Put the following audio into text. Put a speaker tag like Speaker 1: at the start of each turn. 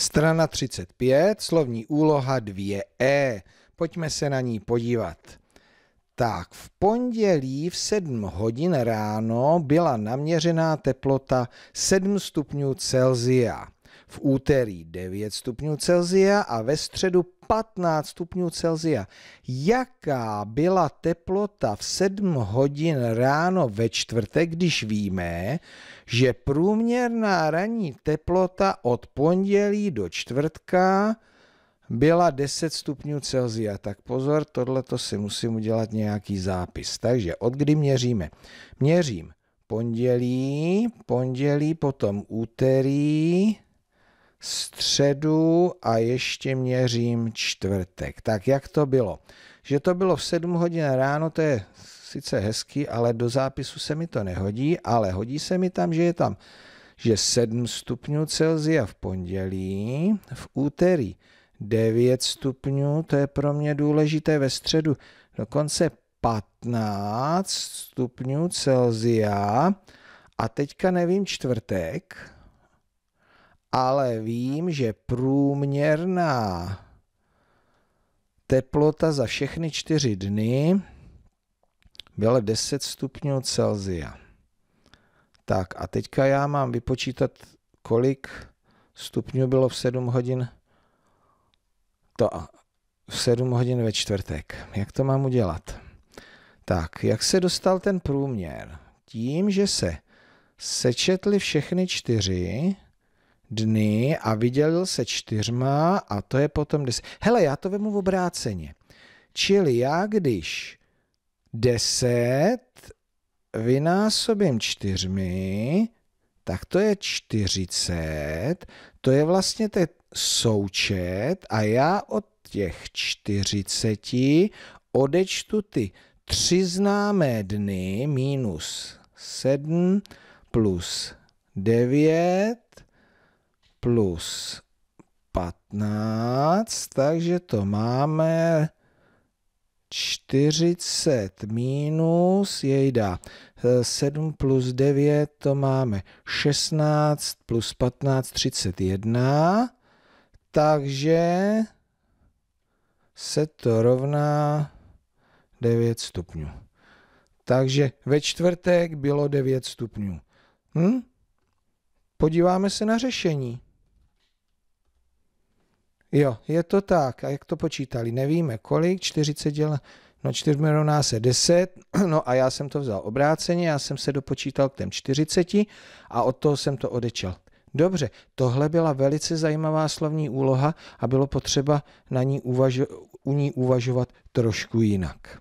Speaker 1: Strana 35, slovní úloha 2e. Pojďme se na ní podívat. Tak, v pondělí v 7 hodin ráno byla naměřená teplota 7 stupňů Celzia, v úterý 9 stupňů Celzia a ve středu 15 stupňů Celzia. Jaká byla teplota v 7 hodin ráno ve čtvrtek, když víme, že průměrná ranní teplota od pondělí do čtvrtka byla 10 stupňů Celzia. Tak pozor, tohle to si musím udělat nějaký zápis. Takže od kdy měříme? Měřím pondělí, pondělí, potom úterý, středu a ještě měřím čtvrtek. Tak jak to bylo? Že to bylo v 7 hodin ráno, to je sice hezký, ale do zápisu se mi to nehodí, ale hodí se mi tam, že je tam že 7 stupňů Celzia v pondělí, v úterý 9 stupňů, to je pro mě důležité ve středu, dokonce 15 stupňů Celzia a teďka nevím čtvrtek, ale vím, že průměrná teplota za všechny čtyři dny byla 10 stupňů Celzia. Tak a teďka já mám vypočítat, kolik stupňů bylo v 7 hodin to v 7 hodin ve čtvrtek. Jak to mám udělat? Tak, jak se dostal ten průměr? Tím, že se sečetli všechny čtyři, dny a vydělil se čtyřma a to je potom deset. Hele, já to vemu v obráceně. Čili já když deset vynásobím čtyřmi, tak to je čtyřicet. to je vlastně ten součet a já od těch čtyřiceti odečtu ty tři známé dny minus sedm plus devět plus 15, takže to máme 40 minus jejda 7 eh, plus 9, to máme 16 plus 15, 31, takže se to rovná 9 stupňů. Takže ve čtvrtek bylo 9 stupňů. Hm? Podíváme se na řešení. Jo, je to tak. A jak to počítali? Nevíme kolik, 40 děl... no 4 rovná se 10, no a já jsem to vzal obráceně, já jsem se dopočítal k těm 40 a od toho jsem to odečel. Dobře, tohle byla velice zajímavá slovní úloha a bylo potřeba na ní uvažo- u ní uvažovat trošku jinak.